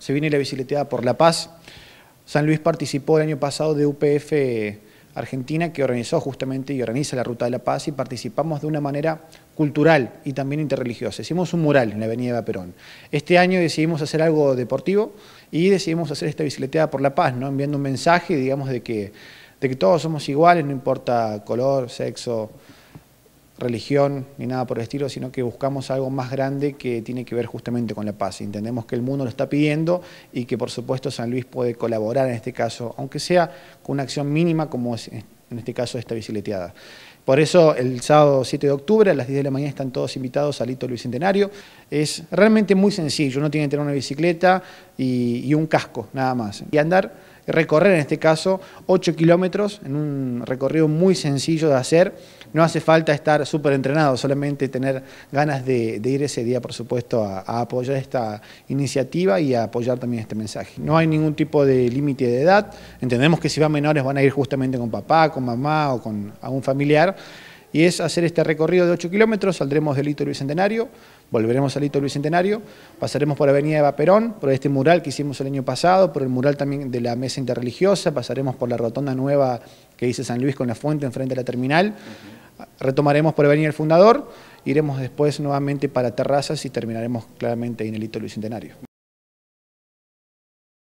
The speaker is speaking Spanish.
Se viene la bicicleteada por la paz. San Luis participó el año pasado de UPF Argentina, que organizó justamente y organiza la Ruta de la Paz, y participamos de una manera cultural y también interreligiosa. Hicimos un mural en la Avenida Perón. Este año decidimos hacer algo deportivo y decidimos hacer esta bicicleteada por la paz, ¿no? enviando un mensaje, digamos, de que, de que todos somos iguales, no importa color, sexo, religión ni nada por el estilo, sino que buscamos algo más grande que tiene que ver justamente con la paz. Entendemos que el mundo lo está pidiendo y que por supuesto San Luis puede colaborar en este caso, aunque sea con una acción mínima como es en este caso esta bicicleteada. Por eso el sábado 7 de octubre a las 10 de la mañana están todos invitados al Hito Luis Bicentenario. Es realmente muy sencillo, uno tiene que tener una bicicleta y, y un casco nada más. Y andar recorrer, en este caso, 8 kilómetros, en un recorrido muy sencillo de hacer. No hace falta estar súper entrenado, solamente tener ganas de, ir ese día, por supuesto, a, a, apoyar esta iniciativa y a apoyar también este mensaje. No hay ningún tipo de límite de edad, entendemos que si van menores van a ir justamente con papá, con mamá o con algún familiar, y es hacer este recorrido de 8 kilómetros, saldremos del Hito Luis Bicentenario, volveremos al Hito Luis Bicentenario, pasaremos por la Avenida Eva Perón, por este mural que hicimos el año pasado, por el mural también de la Mesa Interreligiosa, pasaremos por la rotonda nueva que dice San Luis con la fuente enfrente de la terminal, retomaremos por Avenida El Fundador, iremos después nuevamente para Terrazas y terminaremos claramente en el Hito Luis Bicentenario.